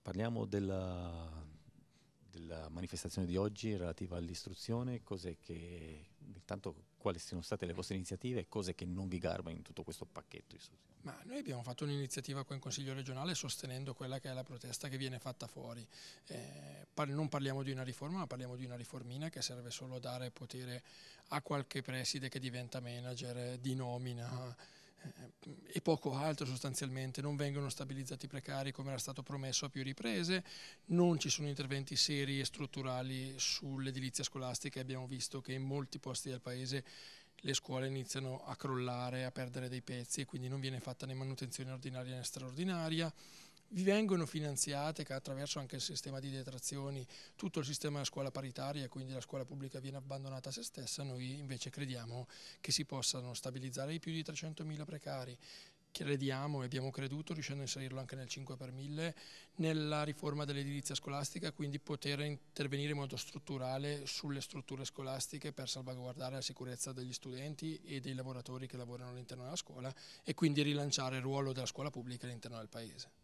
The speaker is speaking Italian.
parliamo della, della, manifestazione di oggi relativa all'istruzione, cose che, intanto quali sono state le vostre iniziative e cose che non vi garba in tutto questo pacchetto istruzione. Ma noi abbiamo fatto un'iniziativa qua in Consiglio regionale sostenendo quella che è la protesta che viene fatta fuori. Eh, par non parliamo di una riforma, ma parliamo di una riformina che serve solo a dare potere a qualche preside che diventa manager di nomina eh, e poco altro sostanzialmente, non vengono stabilizzati i precari come era stato promesso a più riprese, non ci sono interventi seri e strutturali sull'edilizia scolastica, abbiamo visto che in molti posti del paese le scuole iniziano a crollare, a perdere dei pezzi e quindi non viene fatta né manutenzione ordinaria né straordinaria vi vengono finanziate attraverso anche il sistema di detrazioni, tutto il sistema della scuola paritaria, quindi la scuola pubblica viene abbandonata a se stessa, noi invece crediamo che si possano stabilizzare i più di 300.000 precari, crediamo e abbiamo creduto, riuscendo a inserirlo anche nel 5 per 1000, nella riforma dell'edilizia scolastica, quindi poter intervenire in modo strutturale sulle strutture scolastiche per salvaguardare la sicurezza degli studenti e dei lavoratori che lavorano all'interno della scuola e quindi rilanciare il ruolo della scuola pubblica all'interno del Paese.